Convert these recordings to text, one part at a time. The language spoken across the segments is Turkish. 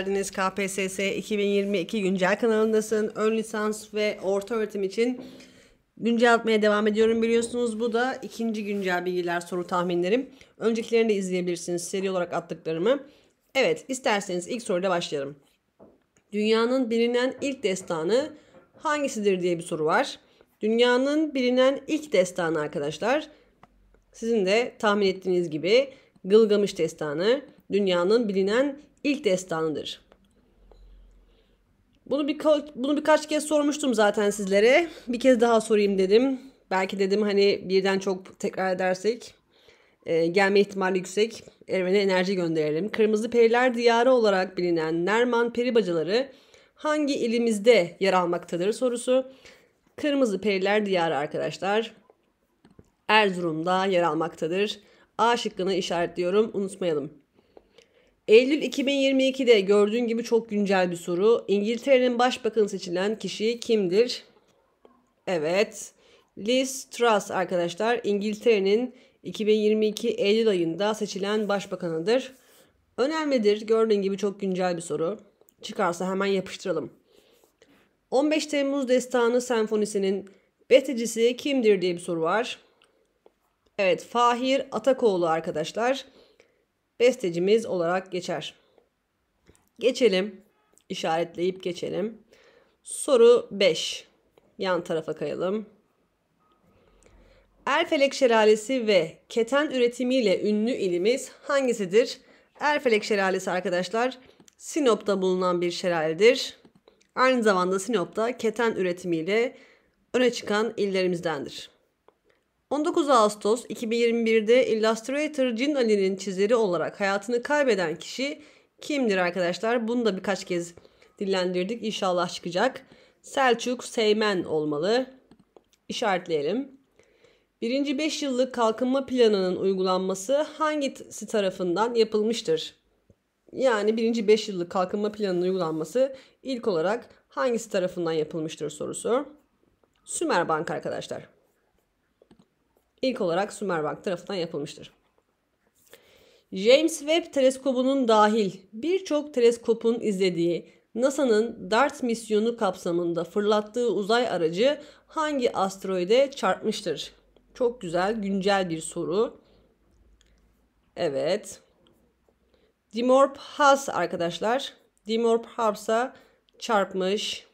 geldiniz. KPSS 2022 güncel kanalındasın. Ön lisans ve orta öğretim için güncel atmaya devam ediyorum biliyorsunuz. Bu da ikinci güncel bilgiler soru tahminlerim. Öncekilerini de izleyebilirsiniz seri olarak attıklarımı. Evet isterseniz ilk soruyla başlayalım. Dünyanın bilinen ilk destanı hangisidir diye bir soru var. Dünyanın bilinen ilk destanı arkadaşlar. Sizin de tahmin ettiğiniz gibi Gılgamış destanı dünyanın bilinen ilk destanıdır. Bunu, bir, bunu birkaç kez sormuştum zaten sizlere. Bir kez daha sorayım dedim. Belki dedim hani birden çok tekrar edersek e, gelme ihtimali yüksek Ervene enerji gönderelim. Kırmızı Periler Diyarı olarak bilinen Nerman Peri Bacaları hangi ilimizde yer almaktadır sorusu. Kırmızı Periler Diyarı arkadaşlar Erzurum'da yer almaktadır. A şıkkını işaretliyorum unutmayalım. Eylül 2022'de gördüğün gibi çok güncel bir soru. İngiltere'nin başbakanı seçilen kişi kimdir? Evet. Liz Truss arkadaşlar İngiltere'nin 2022 Eylül ayında seçilen başbakanıdır. Önemlidir. Gördüğün gibi çok güncel bir soru. Çıkarsa hemen yapıştıralım. 15 Temmuz Destanı Senfonisi'nin bestecisi kimdir diye bir soru var. Evet Fahir Atakoğlu arkadaşlar bestecimiz olarak geçer. Geçelim. İşaretleyip geçelim. Soru 5. Yan tarafa kayalım. Erfelek şelalesi ve keten üretimiyle ünlü ilimiz hangisidir? Erfelek şelalesi arkadaşlar Sinop'ta bulunan bir şelaledir. Aynı zamanda Sinop'ta keten üretimiyle öne çıkan illerimizdendir. 19 Ağustos 2021'de Illustrator Jin Ali'nin çizeri olarak hayatını kaybeden kişi kimdir arkadaşlar? Bunu da birkaç kez dillendirdik. İnşallah çıkacak. Selçuk Seymen olmalı. İşaretleyelim. Birinci 5 yıllık kalkınma planının uygulanması hangisi tarafından yapılmıştır? Yani birinci 5 yıllık kalkınma planının uygulanması ilk olarak hangisi tarafından yapılmıştır sorusu. Sümer Bank arkadaşlar ilk olarak Sümerbank tarafından yapılmıştır. James Webb teleskobunun dahil birçok teleskopun izlediği NASA'nın DART misyonu kapsamında fırlattığı uzay aracı hangi asteroide çarpmıştır? Çok güzel, güncel bir soru. Evet. Dimorp Haas arkadaşlar. Dimorp Haas'a çarpmış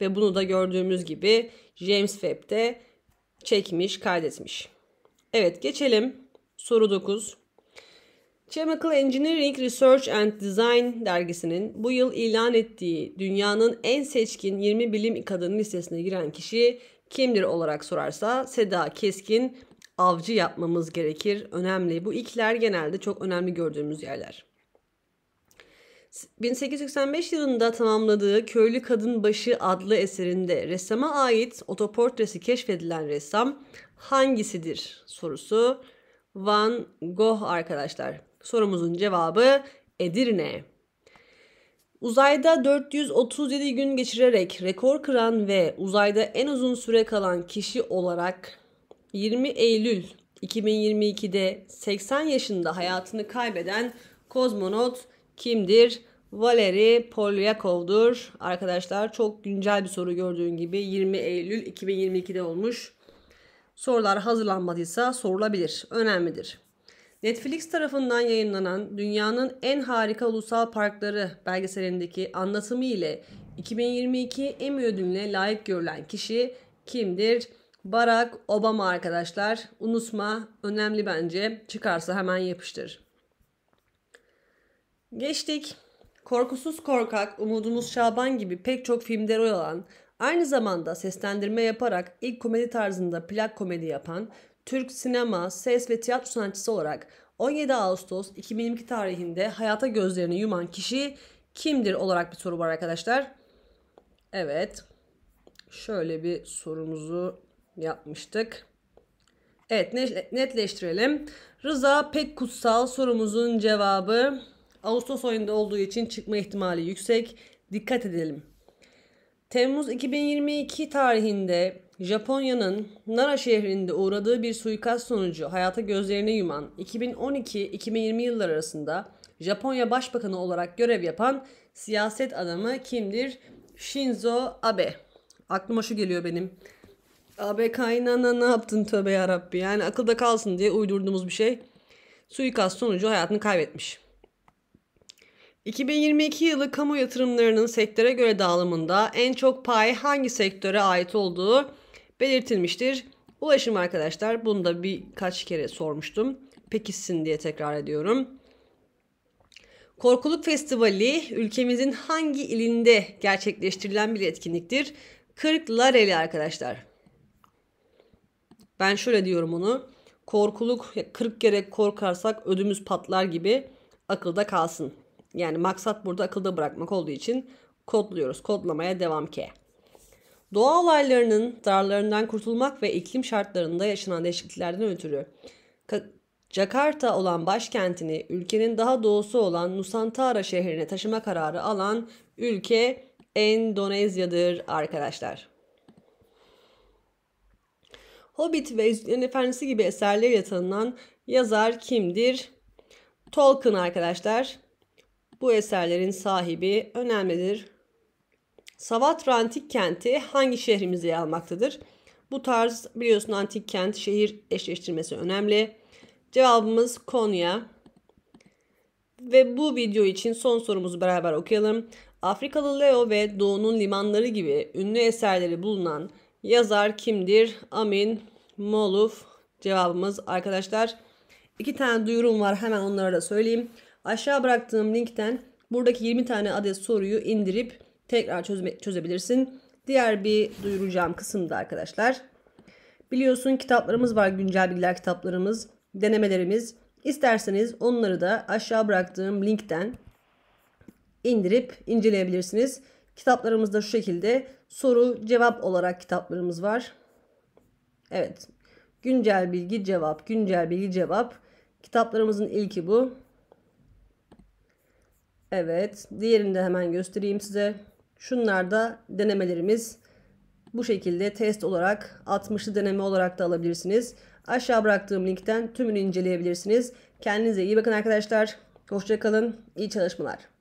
ve bunu da gördüğümüz gibi James Webb'de çekmiş, kaydetmiş. Evet geçelim soru 9. Chemical Engineering Research and Design dergisinin bu yıl ilan ettiği dünyanın en seçkin 20 bilim kadını listesine giren kişi kimdir olarak sorarsa Seda Keskin avcı yapmamız gerekir. Önemli. Bu ilkler genelde çok önemli gördüğümüz yerler. 1885 yılında tamamladığı Köylü Kadın Başı adlı eserinde ressama ait otoportresi keşfedilen ressam hangisidir sorusu Van Gogh arkadaşlar. Sorumuzun cevabı Edirne. Uzayda 437 gün geçirerek rekor kıran ve uzayda en uzun süre kalan kişi olarak 20 Eylül 2022'de 80 yaşında hayatını kaybeden kozmonot kimdir? Valeri Polyakov'dur. Arkadaşlar çok güncel bir soru gördüğün gibi 20 Eylül 2022'de olmuş. Sorular hazırlanmadıysa sorulabilir. Önemlidir. Netflix tarafından yayınlanan Dünyanın En Harika Ulusal Parkları belgeselindeki anlatımı ile 2022 Emmy ödülüne layık görülen kişi kimdir? Barack Obama arkadaşlar. Unutma önemli bence. Çıkarsa hemen yapıştır. Geçtik. Korkusuz Korkak, Umudumuz Şaban gibi pek çok filmde rol alan, aynı zamanda seslendirme yaparak ilk komedi tarzında plak komedi yapan, Türk sinema, ses ve tiyatro sanatçısı olarak 17 Ağustos 2022 tarihinde hayata gözlerini yuman kişi kimdir olarak bir soru var arkadaşlar. Evet. Şöyle bir sorumuzu yapmıştık. Evet netleştirelim. Rıza Pek Kutsal sorumuzun cevabı Ağustos ayında olduğu için çıkma ihtimali yüksek. Dikkat edelim. Temmuz 2022 tarihinde Japonya'nın Nara şehrinde uğradığı bir suikast sonucu hayata gözlerini yuman 2012-2020 yıllar arasında Japonya Başbakanı olarak görev yapan siyaset adamı kimdir? Shinzo Abe. Aklıma şu geliyor benim. Abe kaynana ne yaptın tövbe yarabbi. Yani akılda kalsın diye uydurduğumuz bir şey. Suikast sonucu hayatını kaybetmiş. 2022 yılı kamu yatırımlarının sektöre göre dağılımında en çok pay hangi sektöre ait olduğu belirtilmiştir. Ulaşım arkadaşlar bunu da birkaç kere sormuştum. Pekişsin diye tekrar ediyorum. Korkuluk Festivali ülkemizin hangi ilinde gerçekleştirilen bir etkinliktir? Kırklareli arkadaşlar. Ben şöyle diyorum onu. Korkuluk 40 kere korkarsak ödümüz patlar gibi akılda kalsın. Yani maksat burada akılda bırakmak olduğu için kodluyoruz. Kodlamaya devam ki. Doğa olaylarının zararlarından kurtulmak ve iklim şartlarında yaşanan değişikliklerden ötürü Jakarta olan başkentini ülkenin daha doğusu olan Nusantara şehrine taşıma kararı alan ülke Endonezya'dır arkadaşlar. Hobbit ve Yüzüklerin Efendisi gibi eserleriyle tanınan yazar kimdir? Tolkien arkadaşlar bu eserlerin sahibi önemlidir. Savatra antik kenti hangi şehrimize yer almaktadır? Bu tarz biliyorsun antik kent şehir eşleştirmesi önemli. Cevabımız Konya. Ve bu video için son sorumuzu beraber okuyalım. Afrikalı Leo ve Doğu'nun limanları gibi ünlü eserleri bulunan yazar kimdir? Amin Moluf cevabımız arkadaşlar. İki tane duyurum var hemen onları da söyleyeyim. Aşağı bıraktığım linkten buradaki 20 tane adet soruyu indirip tekrar çözme, çözebilirsin. Diğer bir duyuracağım kısımda arkadaşlar. Biliyorsun kitaplarımız var güncel bilgiler kitaplarımız, denemelerimiz. İsterseniz onları da aşağı bıraktığım linkten indirip inceleyebilirsiniz. Kitaplarımızda şu şekilde soru cevap olarak kitaplarımız var. Evet güncel bilgi cevap güncel bilgi cevap kitaplarımızın ilki bu. Evet. Diğerini de hemen göstereyim size. Şunlar da denemelerimiz. Bu şekilde test olarak 60'lı deneme olarak da alabilirsiniz. Aşağı bıraktığım linkten tümünü inceleyebilirsiniz. Kendinize iyi bakın arkadaşlar. Hoşçakalın. İyi çalışmalar.